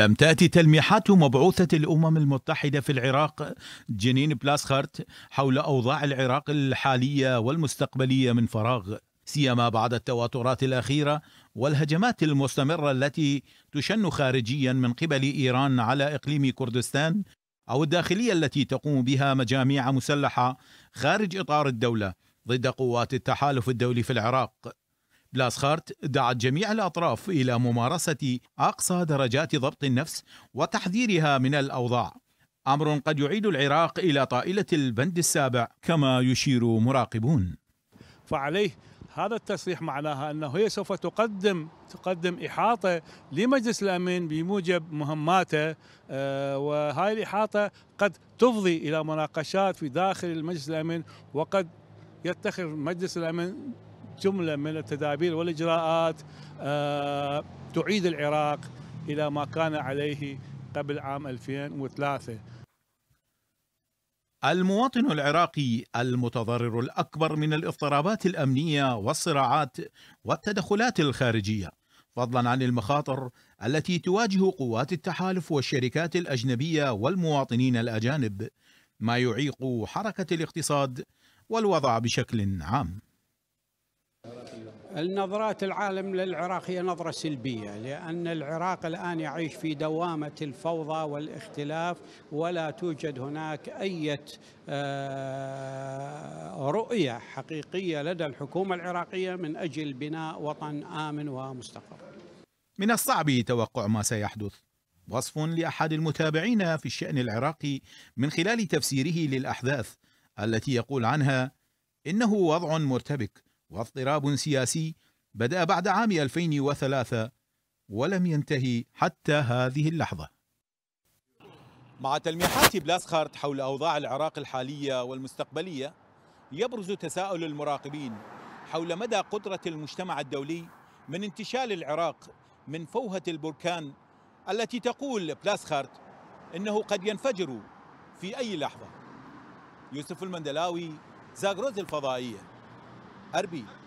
لم تأتي تلميحات مبعوثة الأمم المتحدة في العراق جنين بلاسخارت حول أوضاع العراق الحالية والمستقبلية من فراغ سيما بعد التواترات الأخيرة والهجمات المستمرة التي تشن خارجيا من قبل إيران على إقليم كردستان أو الداخلية التي تقوم بها مجاميع مسلحة خارج إطار الدولة ضد قوات التحالف الدولي في العراق بلاسخارت دعت جميع الأطراف إلى ممارسة أقصى درجات ضبط النفس وتحذيرها من الأوضاع أمر قد يعيد العراق إلى طائلة البند السابع كما يشير مراقبون فعليه هذا التصريح معناها انه هي سوف تقدم تقدم احاطه لمجلس الامن بموجب مهماته آه، وهاي الاحاطه قد تفضي الى مناقشات في داخل المجلس الامن وقد يتخذ مجلس الامن جملة من التدابير والإجراءات آه، تعيد العراق إلى ما كان عليه قبل عام 2003 المواطن العراقي المتضرر الأكبر من الاضطرابات الأمنية والصراعات والتدخلات الخارجية فضلا عن المخاطر التي تواجه قوات التحالف والشركات الأجنبية والمواطنين الأجانب ما يعيق حركة الاقتصاد والوضع بشكل عام النظرات العالم للعراق هي نظرة سلبية لأن العراق الآن يعيش في دوامة الفوضى والاختلاف ولا توجد هناك أي آه، رؤية حقيقية لدى الحكومة العراقية من أجل بناء وطن آمن ومستقر من الصعب توقع ما سيحدث وصف لأحد المتابعين في الشأن العراقي من خلال تفسيره للأحداث التي يقول عنها إنه وضع مرتبك واضطراب سياسي بدأ بعد عام 2003 ولم ينتهي حتى هذه اللحظة مع تلميحات بلاسخارت حول أوضاع العراق الحالية والمستقبلية يبرز تساؤل المراقبين حول مدى قدرة المجتمع الدولي من انتشال العراق من فوهة البركان التي تقول بلاسخارت إنه قد ينفجر في أي لحظة يوسف المندلاوي زاغروز الفضائية اربي